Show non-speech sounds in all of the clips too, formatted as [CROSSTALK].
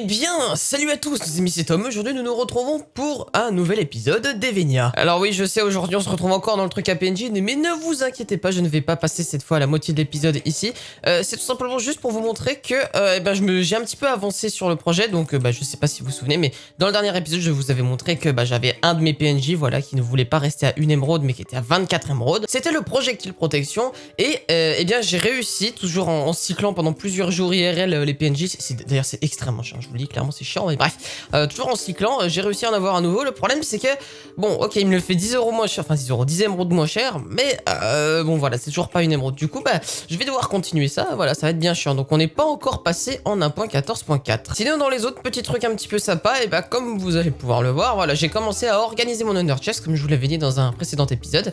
Eh bien, salut à tous, les amis, c'est Tom. Aujourd'hui, nous nous retrouvons pour un nouvel épisode d'Evenia. Alors oui, je sais, aujourd'hui, on se retrouve encore dans le truc à PNJ, mais ne vous inquiétez pas, je ne vais pas passer cette fois la moitié de l'épisode ici. Euh, c'est tout simplement juste pour vous montrer que euh, eh ben, j'ai un petit peu avancé sur le projet, donc euh, bah, je sais pas si vous vous souvenez, mais dans le dernier épisode, je vous avais montré que bah, j'avais un de mes PNJ, voilà, qui ne voulait pas rester à une émeraude, mais qui était à 24 émeraudes. C'était le projectile protection, et eh bien, j'ai réussi, toujours en, cyclant pendant plusieurs jours IRL les PNJ. D'ailleurs, c'est extrêmement chiant, je vous dis clairement, c'est chiant, mais bref. Euh, toujours en cyclant, euh, j'ai réussi à en avoir un nouveau. Le problème, c'est que, bon, ok, il me le fait 10 euros moins cher, enfin 10 euros, 10 émeraudes moins cher, mais euh, bon, voilà, c'est toujours pas une émeraude. Du coup, bah, je vais devoir continuer ça, voilà, ça va être bien chiant. Donc, on n'est pas encore passé en 1.14.4. Sinon, dans les autres petits trucs un petit peu sympa, et eh bah, ben, comme vous allez pouvoir le voir, voilà, j'ai commencé à organiser mon honor chest, comme je vous l'avais dit dans un précédent épisode.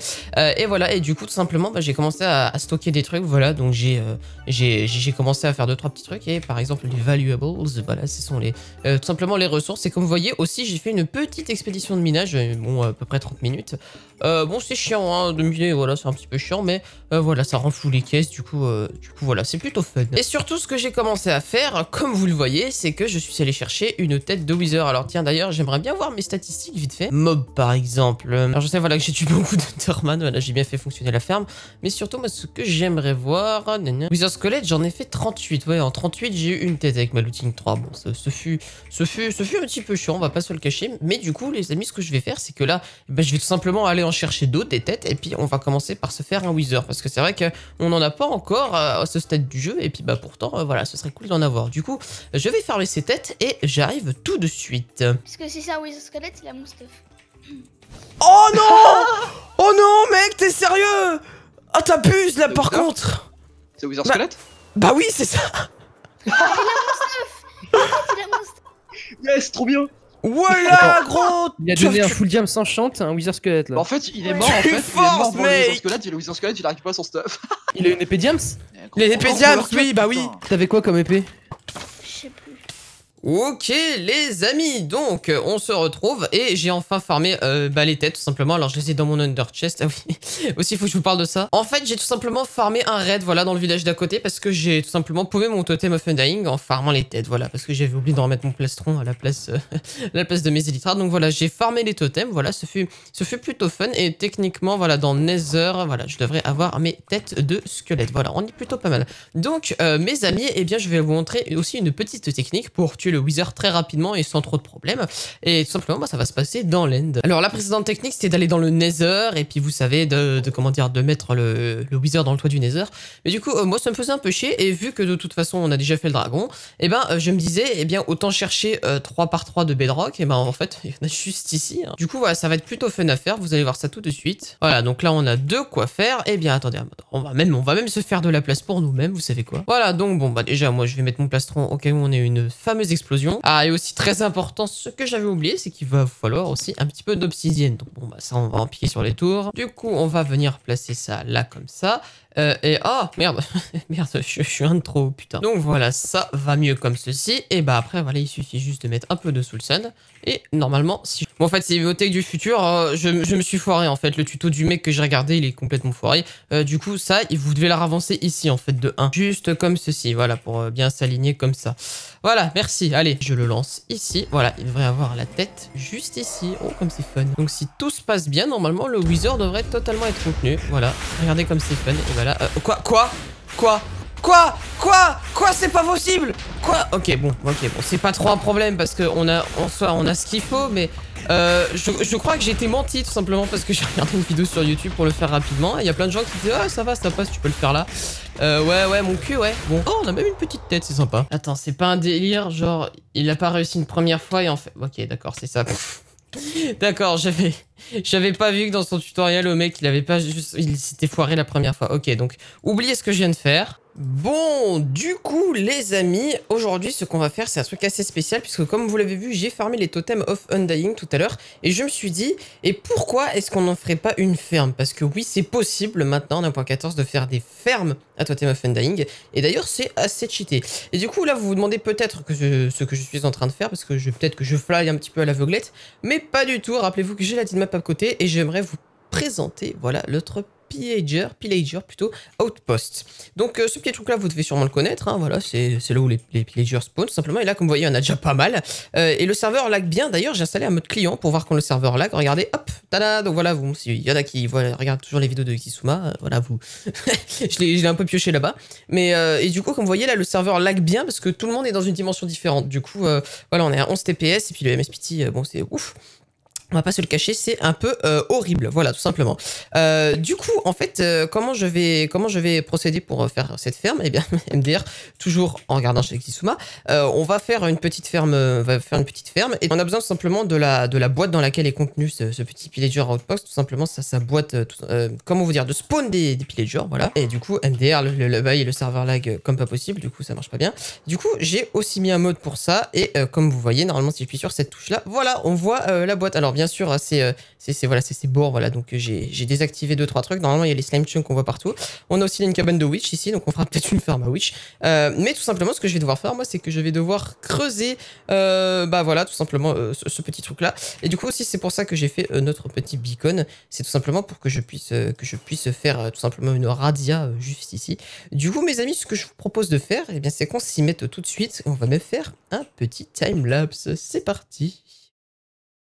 et voilà, et du coup, tout simplement, bah, j'ai commencé à, à, stocker des trucs, voilà, donc j'ai j'ai commencé à faire deux trois petits trucs, et par exemple, les valuables, voilà, c'est sont les, euh, tout simplement les ressources. Et comme vous voyez aussi, j'ai fait une petite expédition de minage, euh, bon, à peu près 30 minutes. Euh, bon, c'est chiant hein, de miner, voilà, c'est un petit peu chiant, mais voilà, ça rend les caisses, du coup, du coup voilà, c'est plutôt fun. Et surtout, ce que j'ai commencé à faire, comme vous le voyez, c'est que je suis allé chercher une tête de Wither. Alors tiens, d'ailleurs, j'aimerais bien voir mes statistiques vite fait. Mob, par exemple. Alors je sais, voilà, que j'ai tué [LAUGHS] beaucoup de Thurman, voilà, j'ai bien fait fonctionner la ferme. Mais surtout, moi, ce que j'aimerais voir... Wither Squelette, j'en ai fait 38, ouais, en 38, j'ai eu une tête avec ma looting 3, bon, ce, fut, ce, fut, ce fut un petit peu chiant, on va pas se le cacher. Mais du coup, les amis, ce que je vais faire, c'est que là, eh ben, je vais tout simplement aller en chercher d'autres, des têtes, et puis on va commencer par se faire un Wither. Parce que c'est vrai que On en a pas encore euh, à ce stade du jeu, et puis bah pourtant, euh, voilà, ce serait cool d'en avoir. Du coup, je vais farmer ces têtes, et j'arrive tout de suite. Parce que c'est un Wither squelette, c'est la Oh non [LAUGHS] Oh non, mec, t'es sérieux Ah, t'abuses là par contre C'est Wither bah... Squelette Bah oui, c'est ça Il a Yes, trop bien Voilà, gros Il a donné un full diam sans chante un Wizard Squelette là. Bah, en fait, il est mort en fait. mais le Wizard Squelette, le Wizard Squelette il a récupéré son stuff. Il a une épée diams Il a une épée diams, oui, bah oui T'avais quoi comme épée Ok les amis, donc on se retrouve et j'ai enfin farmé euh, bah, les têtes tout simplement. Alors je les ai dans mon under chest, ah oui, [LAUGHS] aussi il faut que je vous parle de ça. En fait j'ai tout simplement farmé un raid voilà dans le village d'à côté parce que j'ai tout simplement pouvé mon totem of undying en farmant les têtes voilà parce que j'avais oublié de remettre mon plastron à la place, euh, [LAUGHS] la place de mes élytras. Donc voilà j'ai farmé les totems, voilà ce fut, ce fut plutôt fun et techniquement voilà dans Nether voilà je devrais avoir mes têtes de squelette. Voilà on est plutôt pas mal. Donc euh, mes amis, et eh bien je vais vous montrer aussi une petite technique pour tuer le wizard très rapidement et sans trop de problèmes. Et tout simplement, bah, ça va se passer dans l'end. Alors la précédente technique, c'était d'aller dans le nether et puis vous savez de, comment dire, de mettre le, le, wizard dans le toit du nether. Mais du coup, euh, moi ça me faisait un peu chier et vu que de toute façon on a déjà fait le dragon, et eh ben euh, je me disais, et eh bien autant chercher 3 euh, par 3 de bedrock, et eh ben en fait il y en a juste ici. Hein. Du coup voilà, ça va être plutôt fun à faire, vous allez voir ça tout de suite. Voilà, donc là on a deux quoi faire. Et bien attendez, on va même, on va même se faire de la place pour nous-mêmes, vous savez quoi. Voilà, donc bon bah déjà moi je vais mettre mon plastron au cas où on est une fameuse explosion ah, et aussi très important, ce que j'avais oublié, c'est qu'il va falloir aussi un petit peu d'obsidienne. Donc bon, bah ça, on va en piquer sur les tours. Du coup, on va venir placer ça là comme ça. Euh, et oh, merde, [LAUGHS] merde, je, suis un de trop, putain. Donc voilà, ça va mieux comme ceci. Et bah après, voilà, il suffit juste de mettre un peu de soul sun Et normalement, si... Bon, en fait, c'est bibliothèque du futur. Hein. je, me suis foiré, en fait. Le tuto du mec que j'ai regardé, il est complètement foiré. Euh, du coup, ça, vous devez la ravancer ici, en fait, de 1. Juste comme ceci, voilà, pour euh, bien s'aligner comme ça. Voilà, merci. Allez, je le lance ici. Voilà, il devrait avoir la tête juste ici. Oh, comme c'est fun. Donc, si tout se passe bien, normalement, le Wizard devrait totalement être contenu. Voilà, regardez comme c'est fun. Et voilà. Euh, quoi Quoi Quoi Quoi Quoi Quoi C'est pas possible Quoi Ok, bon, ok, bon, c'est pas trop un problème parce qu'on a, en soi, on a ce qu'il faut, mais euh, je, je, crois que j'ai été menti tout simplement parce que [LAUGHS] j'ai regardé une vidéo sur YouTube pour le faire rapidement. Il y a plein de gens qui disent Ah, ça va, ça passe, tu peux le faire là. Euh, ouais, ouais, mon cul, ouais. Bon, oh, on a même une petite tête, c'est sympa. Attends, c'est pas un délire, genre, il a pas réussi une première fois et en fait. Ok, d'accord, c'est ça. [LAUGHS] D'accord, j'avais j'avais pas vu que dans son tutoriel, le mec, il avait pas juste il s'était foiré la première fois. OK, donc oubliez ce que je viens de faire. Bon, du coup, les amis, aujourd'hui, ce qu'on va faire, c'est un truc assez spécial, puisque comme vous l'avez vu, j'ai farmé les totems of Undying tout à l'heure, et je me suis dit, et pourquoi est-ce qu'on n'en ferait pas une ferme Parce que oui, c'est possible maintenant, en 1.14, de faire des fermes à Totem of Undying, et d'ailleurs, c'est assez cheaté. Et du coup, là, vous vous demandez peut-être ce que je suis en train de faire, parce que je peut-être que je fly un petit peu à l'aveuglette, mais pas du tout, rappelez-vous que j'ai la petite à côté, et j'aimerais vous présenter, voilà, l'autre Pillager, Pillager plutôt, Outpost. Donc euh, ce petit truc là, vous devez sûrement le connaître, hein, voilà, c'est là où les, les Pillagers simplement, et là comme vous voyez, on a déjà pas mal. Euh, et le serveur lag bien, d'ailleurs j'ai installé un mode client pour voir quand le serveur lag, regardez, hop, tada, donc voilà, vous, il y en a qui voilà, regardent toujours les vidéos de xisuma euh, voilà, vous, [LAUGHS] je l'ai un peu pioché là-bas. Mais, et du coup, comme vous voyez là, le serveur lag bien parce que tout le monde est dans une dimension différente, du coup, voilà, on est à 11 TPS, et puis le MSPT, bon c'est ouf on va pas se le cacher, c'est un peu euh, horrible, voilà, tout simplement. Euh, du coup, en fait, euh, comment, je vais, comment je vais procéder pour faire cette ferme Eh bien, [LAUGHS] MDR, toujours en regardant chez Xisuma, on va faire une petite ferme, va faire une petite ferme, et on a besoin tout simplement de la, de la boîte dans laquelle est contenu ce, petit pillager outpost, tout simplement, ça, sa boîte, comment vous dire, de spawn des, des pillagers, voilà. Et du coup, MDR, le, le, bail et le serveur lag comme pas possible, du coup, ça marche pas bien. Du coup, j'ai aussi mis un mode pour ça, et comme vous voyez, normalement, si je suis sur cette touche-là, voilà, on voit la boîte. Alors, bien sûr, hein, euh, c'est voilà, c'est voilà. Donc euh, j'ai désactivé deux trois trucs. Normalement, il y a les slime chunks qu'on voit partout. On a aussi une cabane de witch ici, donc on fera [LAUGHS] peut-être une ferme à witch. Euh, mais tout simplement, ce que je vais devoir faire, moi, c'est que je vais devoir creuser, bah voilà, tout simplement ce, petit truc là. Et du coup aussi, c'est pour ça que j'ai fait notre petit beacon. C'est tout simplement pour que je puisse que je puisse faire tout simplement une radia juste ici. Du coup, mes amis, ce que je vous propose de faire, eh bien, c'est qu'on s'y mette tout de suite. On va même faire un petit time lapse. C'est parti.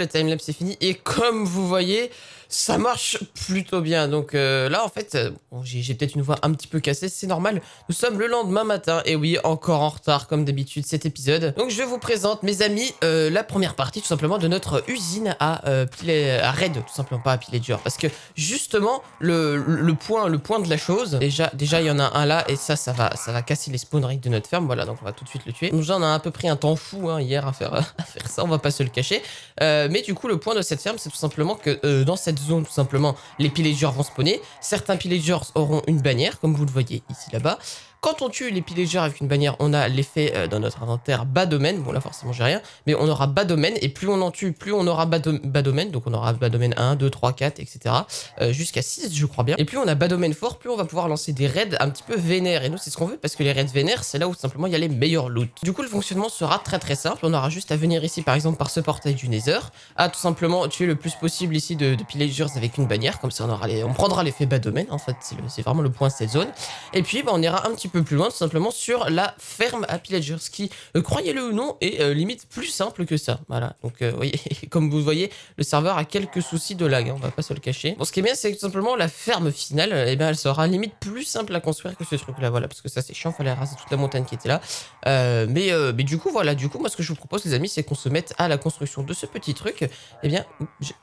le timelapse est fini. Et comme vous voyez, ça marche plutôt bien. Donc euh, là, en fait, euh, j'ai peut-être une voix un petit peu cassée, c'est normal. Nous sommes le lendemain matin, et oui, encore en retard comme d'habitude cet épisode. Donc je vous présente, mes amis, euh, la première partie tout simplement de notre usine à, à Red, tout simplement pas à Pillager. Parce que justement, le, le, point, le point de la chose, déjà, déjà il y en a un là, et ça, ça va, ça va casser les spawneries de notre ferme. Voilà, donc on va tout de suite le tuer. Nous on a à peu près un temps fou hein, hier à faire, [LAUGHS] à faire ça, on va pas se le cacher. mais du coup, le point de cette ferme, c'est tout simplement que dans cette zone tout simplement, les pillagers vont spawner. Certains pillagers auront une bannière, comme vous le voyez ici là-bas. Quand on tue les pillagers avec une bannière, on a l'effet euh, dans notre inventaire bas domaine. Bon là forcément j'ai rien, mais on aura bas domaine et plus on en tue, plus on aura bas, domaine. Donc on aura bas domaine 1, 2, 3, 4, etc. Jusqu'à 6 je crois bien. Et plus on a bas domaine fort, plus on va pouvoir lancer des raids un petit peu vénères. Et nous c'est ce qu'on veut parce que les raids vénères c'est là où simplement il y a les meilleurs loot. Du coup le fonctionnement sera très très simple. On aura juste à venir ici par exemple par ce portail du Nether, à tout simplement tuer le plus possible ici de, pillagers avec une bannière. Comme ça on, aura on prendra l'effet bas domaine. En fait c'est vraiment le point de cette zone. Et puis bah, on ira un petit peu peu plus loin, tout simplement sur la ferme à Pillager, ce qui, euh, croyez-le ou non, est euh, limite plus simple que ça. Voilà, donc euh, voyez, [LAUGHS] comme vous voyez, le serveur a quelques soucis de lag, hein, on va pas se le cacher. Bon, ce qui est bien, c'est que simplement la ferme finale, et eh bien elle sera limite plus simple à construire que ce truc-là, voilà, parce que ça c'est chiant, fallait raser toute la montagne qui était là. mais, mais du coup, voilà, du coup, moi ce que je vous propose, les amis, c'est qu'on se mette à la construction de ce petit truc. et eh bien,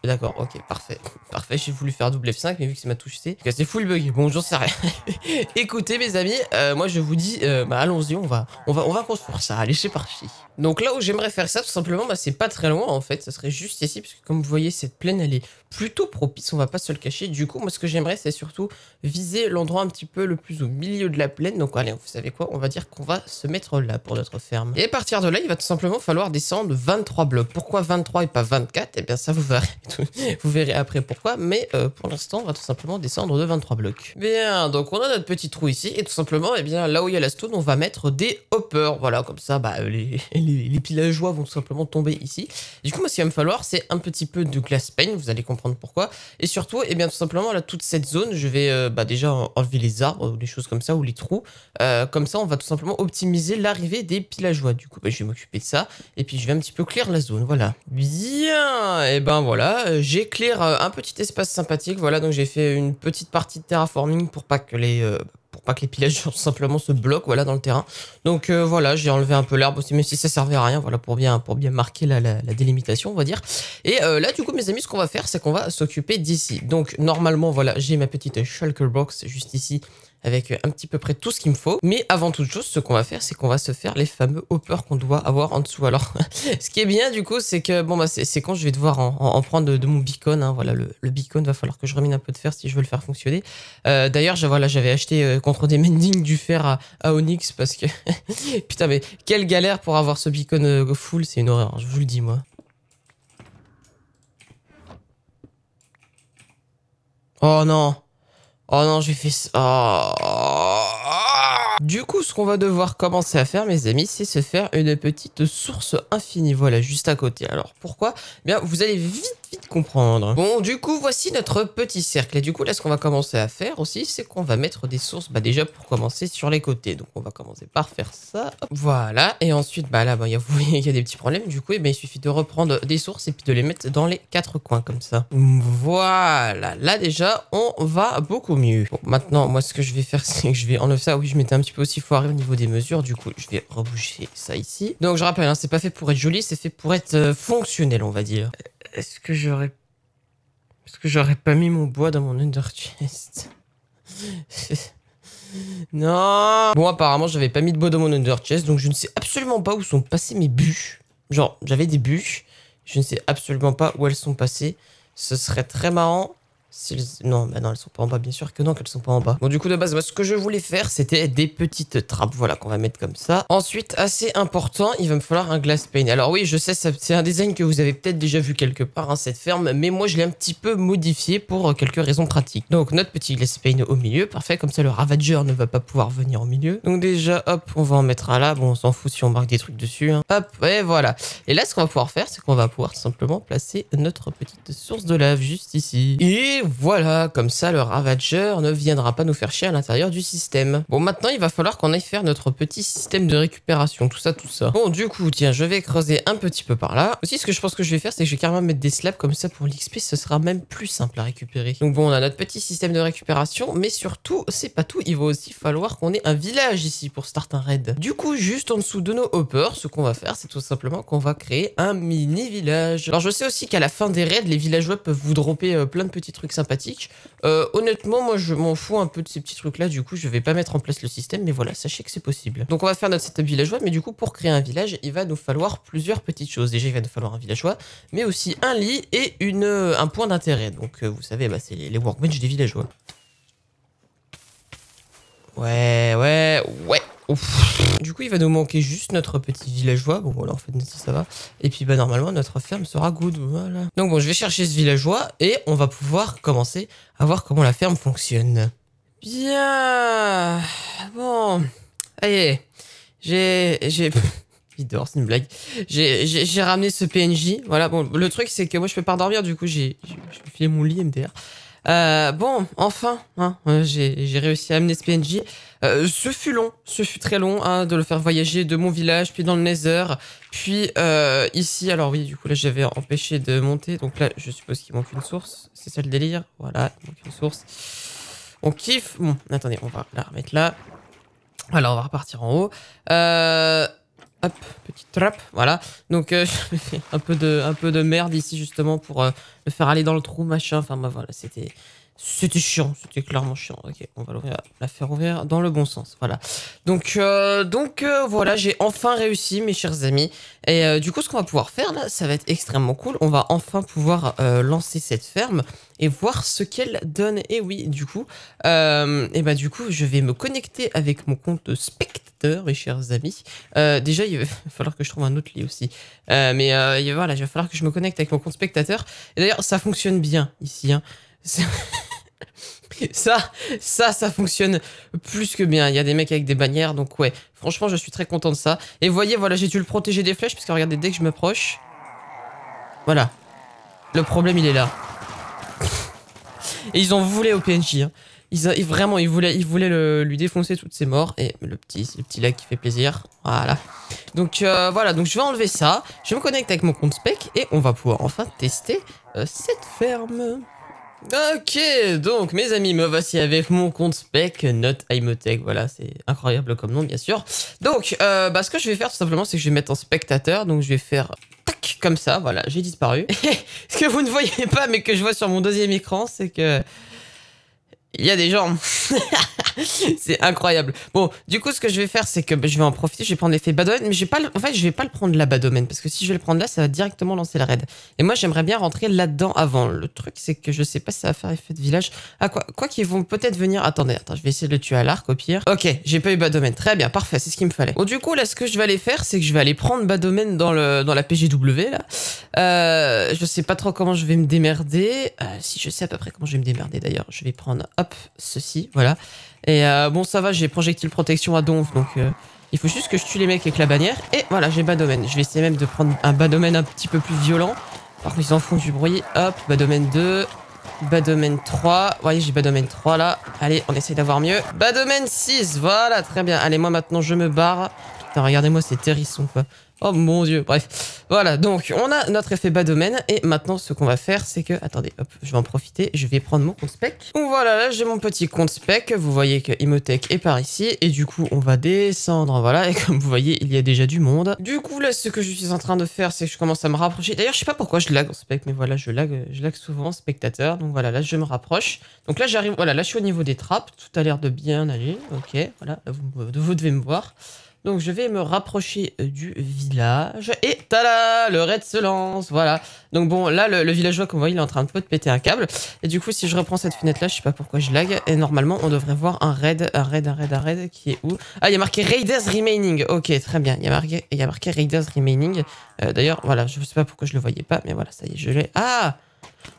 d'accord, ok, parfait, [LAUGHS] parfait, j'ai voulu faire w 5 mais vu que ça m'a touché, c'est full bug, bon, j'en sais rien. [LAUGHS] Écoutez, mes amis, euh, moi je vous dis, euh, bah, allons-y, on va, on va, on va construire ça. Allez, c'est parti. Donc là où j'aimerais faire ça, tout simplement, bah, c'est pas très loin en fait. Ça serait juste ici, parce que comme vous voyez, cette plaine, elle est plutôt propice. On va pas se le cacher. Du coup, moi, ce que j'aimerais, c'est surtout viser l'endroit un petit peu le plus au milieu de la plaine. Donc allez, vous savez quoi On va dire qu'on va se mettre là pour notre ferme. Et à partir de là, il va tout simplement falloir descendre 23 blocs. Pourquoi 23 et pas 24 Eh bien, ça vous verrez, [LAUGHS] vous verrez après pourquoi. Mais euh, pour l'instant, on va tout simplement descendre de 23 blocs. Bien, donc on a notre petit trou ici et tout simplement, eh bien, là où il y a la stone, on va mettre des hoppers. Voilà, comme ça, bah, les, [LAUGHS] les, pillageois vont tout simplement tomber ici. du coup, moi, ce qu'il va me falloir, c'est un petit peu de glass pain, vous allez comprendre pourquoi. Et surtout, et eh bien, tout simplement, là, toute cette zone, je vais euh, bah, déjà enlever les arbres, ou des choses comme ça, ou les trous. Euh, comme ça, on va tout simplement optimiser l'arrivée des pillageois. Du coup, bah, je vais m'occuper de ça, et puis je vais un petit peu clair la zone, voilà. Bien, et ben voilà, j'éclaire euh, un petit espace sympathique, voilà, donc j'ai fait une petite partie de terraforming pour pas que les pas que les pillages [LAUGHS] simplement se bloquent voilà, dans le terrain. Donc euh, voilà, j'ai enlevé un peu l'herbe aussi, même si ça servait à rien, voilà, pour bien, pour bien marquer la, délimitation, on va dire. Et euh, là, du coup, mes amis, ce qu'on va faire, c'est qu'on va s'occuper d'ici. Donc normalement, voilà, j'ai ma petite shulker box juste ici avec euh, un petit peu près tout ce qu'il me faut. Mais avant toute chose, ce qu'on va faire, c'est qu'on va se faire les fameux hoppers qu'on doit avoir en dessous. Alors, [LAUGHS] ce qui est bien du coup, c'est que bon bah c'est quand je vais devoir en, prendre de, mon beacon. Hein. voilà, le, le, beacon va falloir que je remine un peu de fer si je veux le faire fonctionner. Euh, d'ailleurs, j'avais acheté euh, contre des mendings du fer à, Onyx parce que [LAUGHS] putain mais quelle galère pour avoir ce beacon full, c'est une horreur. Je vous le dis moi. Oh non Oh non, j'ai fait ça. Du coup, ce qu'on va devoir commencer à faire, mes amis, c'est se faire une petite source infinie. Voilà, juste à côté. Alors, pourquoi eh bien, vous allez vite vite comprendre. Bon, du coup, voici notre petit cercle. Et du coup, là, ce qu'on va commencer à faire aussi, c'est qu'on va mettre des sources, bah déjà, pour commencer, sur les côtés. Donc, on va commencer par faire ça. Voilà. Et ensuite, bah là, il voyez [LAUGHS] il y a des petits problèmes. Du coup, eh il suffit de reprendre des sources et puis de les mettre dans les quatre coins, comme ça. Voilà. Là, déjà, on va beaucoup mieux. Bon, maintenant, moi, ce que je vais faire, [LAUGHS] c'est que je vais enlever ça. Oui, je m'étais un petit peu aussi foiré au niveau des mesures. Du coup, je vais reboucher ça ici. Donc, je rappelle, hein, c'est pas fait pour être joli, c'est fait pour être euh, fonctionnel, on va dire. Euh, est-ce que j'aurais. Parce que j'aurais pas mis mon bois dans mon underchest [LAUGHS] non Bon, apparemment, j'avais pas mis de bois dans mon underchest, donc je ne sais absolument pas où sont passés mes bûches. Genre, j'avais des bûches, je ne sais absolument pas où elles sont passées. Ce serait très marrant non, bah non, elles sont pas en bas, bien sûr que non, qu'elles sont pas en bas. Bon, du coup, de base, moi ce que je voulais faire, c'était des petites trappes, voilà, qu'on va mettre comme ça. Ensuite, assez important, il va me falloir un glass pane. Alors oui, je sais, c'est un design que vous avez peut-être déjà vu quelque part, hein, cette ferme, mais moi, je l'ai un petit peu modifié pour euh, quelques raisons pratiques. Donc, notre petit glass pane au milieu, parfait, comme ça, le Ravager ne va pas pouvoir venir au milieu. Donc déjà, hop, on va en mettre un là, bon, on s'en fout si on marque des trucs dessus, hein. Hop, et voilà. Et là, ce qu'on va pouvoir faire, c'est qu'on va pouvoir simplement placer notre petite source de lave juste ici. Et voilà, comme ça le Ravager ne viendra pas nous faire chier à l'intérieur du système. Bon, maintenant il va falloir qu'on aille faire notre petit système de récupération, tout ça, tout ça. Bon, du coup, tiens, je vais creuser un petit peu par là. Aussi, ce que je pense que je vais faire, c'est que je vais carrément mettre des slabs comme ça pour l'XP, ce sera même plus simple à récupérer. Donc bon, on a notre petit système de récupération, mais surtout, c'est pas tout, il va aussi falloir qu'on ait un village ici pour start un raid. Du coup, juste en dessous de nos hoppers, ce qu'on va faire, c'est tout simplement qu'on va créer un mini village. Alors je sais aussi qu'à la fin des raids, les villageois peuvent vous dropper euh, plein de petits trucs Sympathique euh, honnêtement, moi, je m'en fous un peu de ces petits trucs-là. Du coup, je vais pas mettre en place le système, mais voilà, sachez que c'est possible. Donc, on va faire notre setup villageois, mais du coup, pour créer un village, il va nous falloir plusieurs petites choses. Déjà, il va nous falloir un villageois, mais aussi un lit et une, euh, un point d'intérêt. Donc, euh, vous savez, bah, c'est les workbench des villageois. Ouais, ouais, ouais. Du coup, il va nous manquer juste notre petit villageois. Bon, voilà en fait, ça va. Et puis, bah, normalement, notre ferme sera good. Voilà. Donc, bon, je vais chercher ce villageois et on va pouvoir commencer à voir comment la ferme fonctionne. Bien. Bon. Allez. J'ai. J'ai. [LAUGHS] Il dort, c'est une blague. J'ai ramené ce PNJ. Voilà, bon, le truc, c'est que moi, je peux pas dormir. Du coup, j'ai. filé mon lit MDR. Euh, bon, enfin, hein, euh, j'ai réussi à amener ce PNJ. Euh, ce fut long, ce fut très long hein, de le faire voyager de mon village, puis dans le Nether, puis ici. Alors oui, du coup là j'avais empêché de monter, donc là je suppose qu'il manque une source. C'est ça le délire Voilà, il manque une source. On kiffe. Bon, attendez, on va la remettre là. Alors on va repartir en haut. Euh petite trappe, voilà. Donc euh, [LAUGHS] un peu de un peu de merde ici justement pour le euh, faire aller dans le trou machin. Enfin bah voilà, c'était c'était chiant, c'était clairement chiant. Ok, on va la faire ouvrir dans le bon sens. Voilà. Donc, euh, donc euh, voilà, j'ai enfin réussi, mes chers amis. Et euh, du coup, ce qu'on va pouvoir faire là, ça va être extrêmement cool. On va enfin pouvoir lancer cette ferme et voir ce qu'elle donne. Et oui, du coup, et bah du coup, je vais me connecter avec mon compte spectateur, mes chers amis. déjà, [LAUGHS] il va falloir que je trouve un autre lit aussi. mais voilà, il va falloir que je me connecte avec mon compte spectateur. Et d'ailleurs, ça fonctionne bien ici. Hein. [LAUGHS] [LAUGHS] ça, ça, ça fonctionne plus que bien. Il y a des mecs avec des bannières, donc ouais. Franchement, je suis très content de ça. Et voyez, voilà, j'ai dû le protéger des flèches, parce que regardez, dès que je m'approche... Voilà. Le problème, il est là. et ils ont voulu au PNJ. Hein. Ils, vraiment, ils voulaient, lui défoncer toutes ses morts. Et le petit, le petit lac qui fait plaisir. Voilà. Donc euh, voilà, donc je vais enlever ça. Je me connecte avec mon compte spec et on va pouvoir enfin tester euh, cette ferme. Ok, donc mes amis, me voici avec mon compte spec, note Imotech, voilà, c'est incroyable comme nom bien sûr. Donc, euh, bah, ce que je vais faire tout simplement, c'est que je vais mettre en spectateur, donc je vais faire tac, comme ça, voilà, j'ai disparu. [LAUGHS] ce que vous ne voyez pas, mais que je vois sur mon deuxième écran, c'est que il y a des gens... c'est incroyable. Bon, du coup, ce que je vais faire, c'est que je vais en profiter. Je vais prendre l'effet Badomen, mais je vais pas. En fait, je vais pas le prendre là, Badomen, parce que si je vais le prendre là, ça va directement lancer la raid. Et moi, j'aimerais bien rentrer là-dedans avant. Le truc, c'est que je sais pas si ça va faire effet de village. Ah quoi, quoi qu'ils vont peut-être venir. Attendez, attends, je vais essayer de le tuer à l'arc au pire. Ok, j'ai pas eu Badomen. Très bien, parfait, c'est ce qu'il me fallait. Bon, du coup, là, ce que je vais aller faire, c'est que je vais aller prendre Badomen dans le dans la PGW là. Euh, je sais pas trop comment je vais me démerder. si je sais à peu près comment je vais me démerder d'ailleurs, je vais prendre hop, ceci, voilà. Et euh, bon, ça va, j'ai projectile protection à donf, donc euh, il faut juste que je tue les mecs avec la bannière. Et voilà, j'ai bas domaine. Je vais essayer même de prendre un bas domaine un petit peu plus violent. Par contre, ils en font du bruit. Hop, bas domaine 2, bas domaine 3. Vous voyez, j'ai bas domaine 3 là. Allez, on essaie d'avoir mieux. Bas domaine 6, voilà, très bien. Allez, moi maintenant, je me barre. Putain, regardez-moi c'est terrissons, quoi. Oh mon dieu, bref. Voilà, donc on a notre effet bas domaine. Et maintenant, ce qu'on va faire, c'est que... Attendez, hop, je vais en profiter. Je vais prendre mon compte spec. Donc voilà, là, j'ai mon petit compte spec. Vous voyez que Imotech est par ici. Et du coup, on va descendre. Voilà, et comme vous voyez, il y a déjà du monde. Du coup, là, ce que je suis en train de faire, c'est que je commence à me rapprocher. D'ailleurs, je sais pas pourquoi je lag en spec, mais voilà, je lag, je lag souvent en spectateur. Donc voilà, là, je me rapproche. Donc là, j'arrive... Voilà, là, je suis au niveau des trappes. Tout a l'air de bien aller. Ok, voilà, vous devez me voir. Donc je vais me rapprocher euh, du village. Et ta-da Le raid se lance, voilà. Donc bon, là, le, villageois, comme vous voyez, il est en train de de péter un câble. Et du coup, si je reprends cette fenêtre-là, je sais pas pourquoi je lag. Et normalement, on devrait voir un raid, un raid, un raid, un raid qui est où Ah, il y a marqué Raiders Remaining. Ok, très bien. Il y a marqué, il y a marqué Raiders Remaining. Euh, d'ailleurs, voilà, je sais pas pourquoi je le voyais pas, mais voilà, ça y est, je l'ai. Ah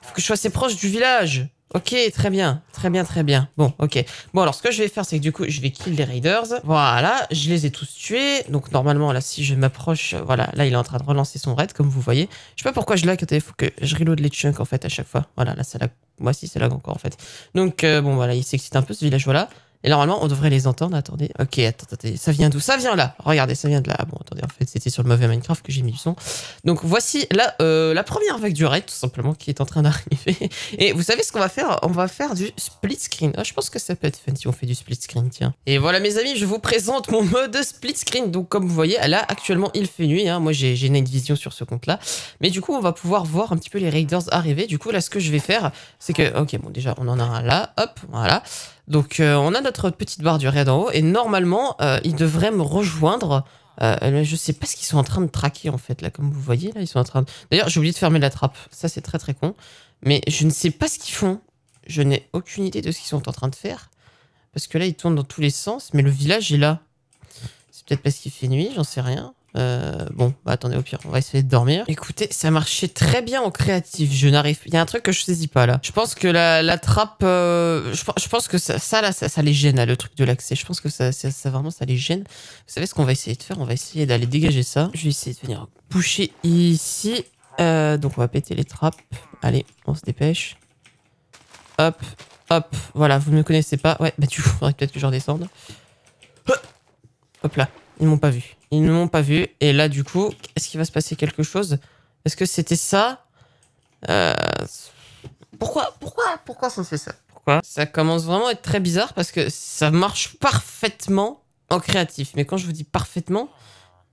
Faut que je sois assez proche du village Ok, très bien, très bien, très bien. Bon, ok. Bon, alors ce que je vais faire, c'est que du coup, je vais kill les raiders. Voilà, je les ai tous tués. Donc normalement, là, si je m'approche, voilà, là, il est en train de relancer son raid, comme vous voyez. Je sais pas pourquoi je lag, il faut que je reload les chunks, en fait, à chaque fois. Voilà, là, ça lag. Moi, si, ça lag encore, en fait. Donc, euh, bon, voilà, il s'excite un peu, ce village, voilà. Et normalement, on devrait les entendre. Attendez. Ok, attendez. Ça vient d'où Ça vient là. Regardez, ça vient de là. Ah bon, attendez. En fait, c'était sur le mauvais Minecraft que j'ai mis du son. Donc, voici la, euh, la première vague du raid, tout simplement, qui est en train [LAUGHS] d'arriver. Et vous savez ce qu'on va faire On va faire du split screen. Ah, je pense que ça peut être fun si on fait du split screen, tiens. Et voilà, mes amis, je vous présente mon mode split screen. Donc, comme vous voyez, là, actuellement, il fait nuit. Hein. Moi, j'ai une Vision sur ce compte-là. Mais du coup, on va pouvoir voir un petit peu les raiders arriver. Du coup, là, ce que je vais faire, c'est que... Ok, bon, déjà, on en a un là. Hop, voilà. Donc euh, on a notre petite barre du raid en haut et normalement euh, ils devraient me rejoindre. Euh, je sais pas ce qu'ils sont en train de traquer en fait là, comme vous voyez là, ils sont en train. De... D'ailleurs j'ai oublié de fermer la trappe. Ça c'est très très con. Mais je ne sais pas ce qu'ils font. Je n'ai aucune idée de ce qu'ils sont en train de faire parce que là ils tournent dans tous les sens. Mais le village est là. C'est peut-être parce qu'il fait nuit, j'en sais rien. Euh, bon, bah attendez, au pire, on va essayer de dormir. Écoutez, ça marchait très bien en créatif. Je n'arrive. Il y a un truc que je saisis pas là. Je pense que la, trappe. Euh, je, pense que ça, là, ça, les gêne, le truc de l'accès. Je pense que ça, ça, vraiment, ça les gêne. Vous savez ce qu'on va essayer de faire On va essayer d'aller dégager ça. Je vais essayer de venir boucher ici. Euh, donc, on va péter les trappes. Allez, on se dépêche. Hop, hop. Voilà, vous ne me connaissez pas. Ouais, bah, du coup, [LAUGHS] faudrait peut-être que je redescende. Hop là ils m'ont pas vu. Ils ne m'ont pas vu. Et là, du coup, est-ce qu'il va se passer quelque chose Est-ce que c'était ça euh, Pourquoi Pourquoi Pourquoi ça fait ça Pourquoi Ça commence vraiment à être très bizarre parce que ça marche parfaitement en créatif. Mais quand je vous dis parfaitement,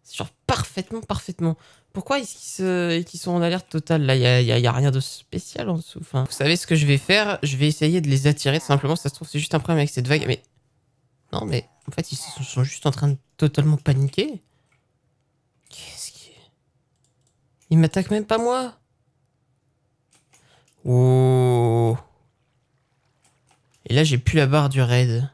c'est genre parfaitement, parfaitement. Pourquoi est-ce qu'ils sont en alerte totale Là, il n'y a, a, rien de spécial en dessous. Enfin, vous savez ce que je vais faire Je vais essayer de les attirer. Simplement, ça se trouve, c'est juste un problème avec cette vague. Mais non, mais en fait, ils sont juste en train de totalement paniquer. Qu'est-ce qui... Ils m'attaquent même pas moi Oh Et là, j'ai plus la barre du raid.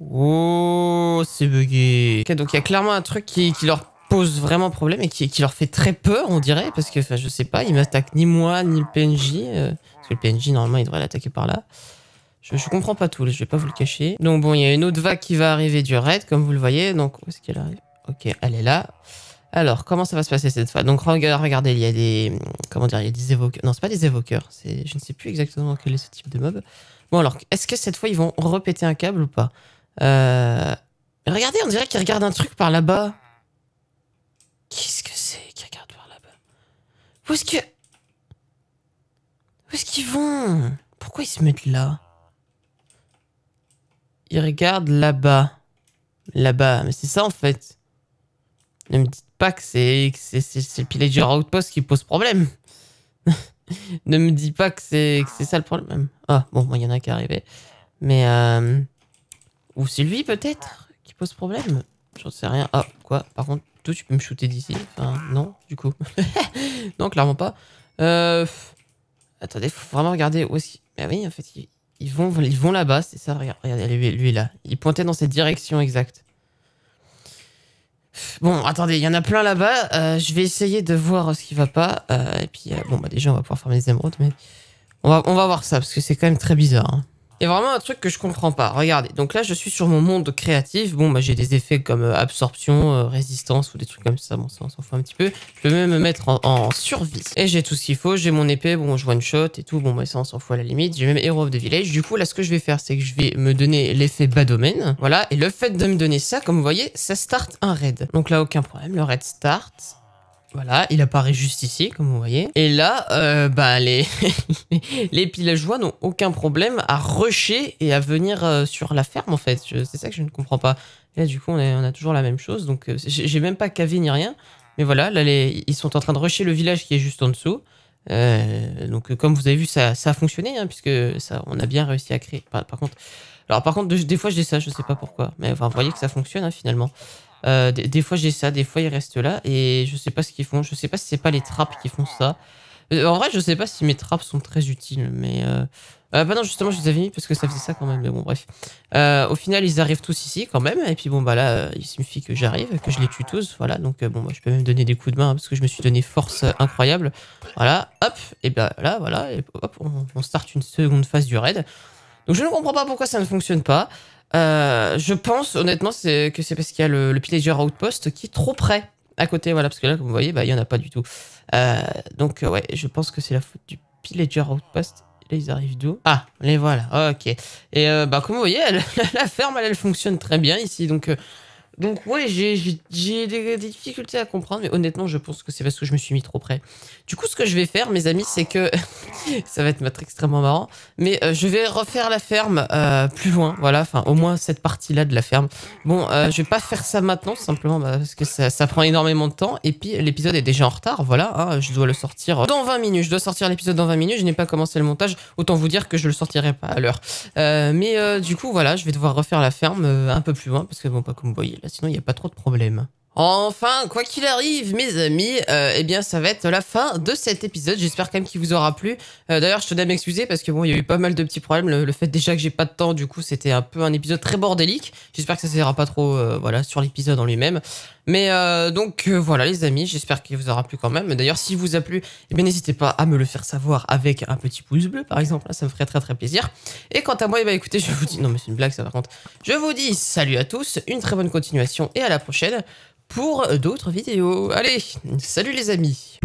Oh, c'est bugué. Ok, donc il y a clairement un truc qui, leur pose vraiment problème et qui, leur fait très peur, on dirait, parce que, enfin, je sais pas, ils m'attaquent ni moi, ni le PNJ, euh, parce que le PNJ, normalement, il devrait l'attaquer par là. Je, comprends pas tout, je vais pas vous le cacher. Donc bon, il y a une autre vague qui va arriver du raid, comme vous le voyez. Donc, où est-ce qu'elle arrive Ok, elle est là. Alors, comment ça va se passer cette fois Donc, regardez, il y a des... Comment dire Il y a des évoqueurs. Non, c'est pas des évoqueurs. Je ne sais plus exactement quel est ce type de mob. Bon, alors, est-ce que cette fois, ils vont repéter un câble ou pas euh... Regardez, on dirait qu'ils regardent un truc par là-bas. Qu'est-ce que c'est qu'ils regardent par là-bas Où est-ce que... Où est-ce qu'ils vont Pourquoi ils se mettent là regarde là-bas. Là-bas. Mais c'est ça, en fait. Ne me dites pas que c'est le pillager outpost qui pose problème. [LAUGHS] ne me dis pas que c'est c'est ça le problème. Ah, bon, il y en a qui arrivait, Mais... Euh, ou c'est lui, peut-être, qui pose problème. J'en sais rien. Ah, quoi Par contre, toi, tu peux me shooter d'ici non, du coup. [LAUGHS] non, clairement pas. Euh, attendez, faut vraiment regarder où est-ce qu'il... Bah oui, en fait, ils vont, ils vont là-bas, c'est ça, regardez, lui, là. Il pointait dans cette direction exacte. Bon, attendez, il y en a plein là-bas. Euh, je vais essayer de voir ce qui va pas. Euh, et puis, euh, bon, bah déjà, on va pouvoir faire des émeraudes, mais on va, on va voir ça, parce que c'est quand même très bizarre. Hein. Il y a vraiment un truc que je comprends pas. Regardez, donc là je suis sur mon monde créatif. Bon, bah j'ai des effets comme euh, absorption, euh, résistance ou des trucs comme ça. Bon, ça on s'en fout un petit peu. Je peux même me mettre en, en survie. Et j'ai tout ce qu'il faut. J'ai mon épée, bon, je one shot et tout. Bon, bah ça en s'en fout à la limite. J'ai même Hero of the Village. Du coup, là ce que je vais faire, c'est que je vais me donner l'effet bas domaine. Voilà. Et le fait de me donner ça, comme vous voyez, ça start un raid. Donc là, aucun problème. Le raid start. Voilà, il apparaît juste ici, comme vous voyez. Et là, euh, bah, les, [LAUGHS] les pillageois n'ont aucun problème à rusher et à venir euh, sur la ferme, en fait. C'est ça que je ne comprends pas. Là, du coup, on, a toujours la même chose. Donc, euh, j'ai même pas cavé ni rien. Mais voilà, là, ils sont en train de rusher le village qui est juste en dessous. donc, comme vous avez vu, ça, a fonctionné, hein, puisque ça, on a bien réussi à créer. Par, contre, alors, par contre, des, fois, je dis ça, je sais pas pourquoi. Mais enfin, vous voyez que ça fonctionne, hein, finalement. Euh, des, fois j'ai ça, des fois ils restent là et je sais pas ce qu'ils font. Je sais pas si c'est pas les trappes qui font ça. Euh, en vrai, je sais pas si mes trappes sont très utiles, mais. Euh, bah non, justement, je les avais mis parce que ça faisait ça quand même, mais bon, bref. au final, ils arrivent tous ici quand même, et puis bon, bah là, il suffit que j'arrive, que je les tue tous, voilà. Donc, bon, bah, je peux même donner des coups de main hein, parce que je me suis donné force incroyable. Voilà, hop, et ben là, voilà, et on, on start une seconde phase du raid. Donc, je ne comprends pas pourquoi ça ne fonctionne pas. Euh, je pense honnêtement que c'est parce qu'il y a le, Pillager Outpost qui est trop près à côté, voilà, parce que là, comme vous voyez, bah, il y n'y en a pas du tout. Euh, donc, euh, ouais, je pense que c'est la faute du Pillager Outpost. Là, ils arrivent d'où Ah, les voilà, ok. Et bah, comme vous voyez, [LAUGHS] la ferme, elle, elle, fonctionne très bien ici, donc donc ouais, j'ai des, difficultés à comprendre, mais honnêtement, je pense que c'est parce que je me suis mis trop près. Du coup, ce que je vais faire, mes amis, c'est que... [LAUGHS] ça va être extrêmement marrant, mais euh, je vais refaire la ferme euh, plus loin, voilà, enfin au moins cette partie-là de la ferme. Bon, euh, je vais pas faire ça maintenant, simplement bah, parce que ça, prend énormément de temps, et puis l'épisode est déjà en retard, voilà, hein, je dois le sortir dans 20 minutes, je dois sortir l'épisode dans 20 minutes, je n'ai pas commencé le montage, autant vous dire que je le sortirai pas à l'heure. Euh, mais du coup, voilà, je vais devoir refaire la ferme un peu plus loin, parce que bon, pas comme vous voyez, bah, sinon il n'y a pas trop de problèmes. Enfin, quoi qu'il arrive, mes amis, euh, eh bien, ça va être la fin de cet épisode. J'espère quand même qu'il vous aura plu. Euh, d'ailleurs, je tenais à m'excuser parce que bon, il y a eu pas mal de petits problèmes. Le, fait déjà que j'ai pas de temps, du coup, c'était un peu un épisode très bordélique. J'espère que ça ne sera pas trop, euh, voilà, sur l'épisode en lui-même. Mais donc voilà les amis, j'espère qu'il vous aura plu quand même. D'ailleurs si vous a plu, n'hésitez pas à me le faire savoir avec un petit pouce bleu par exemple, ça me ferait très très plaisir. Et quant à moi, écoutez, je vous dis, non mais c'est une blague ça par contre, je vous dis salut à tous, une très bonne continuation et à la prochaine pour d'autres vidéos. Allez, salut les amis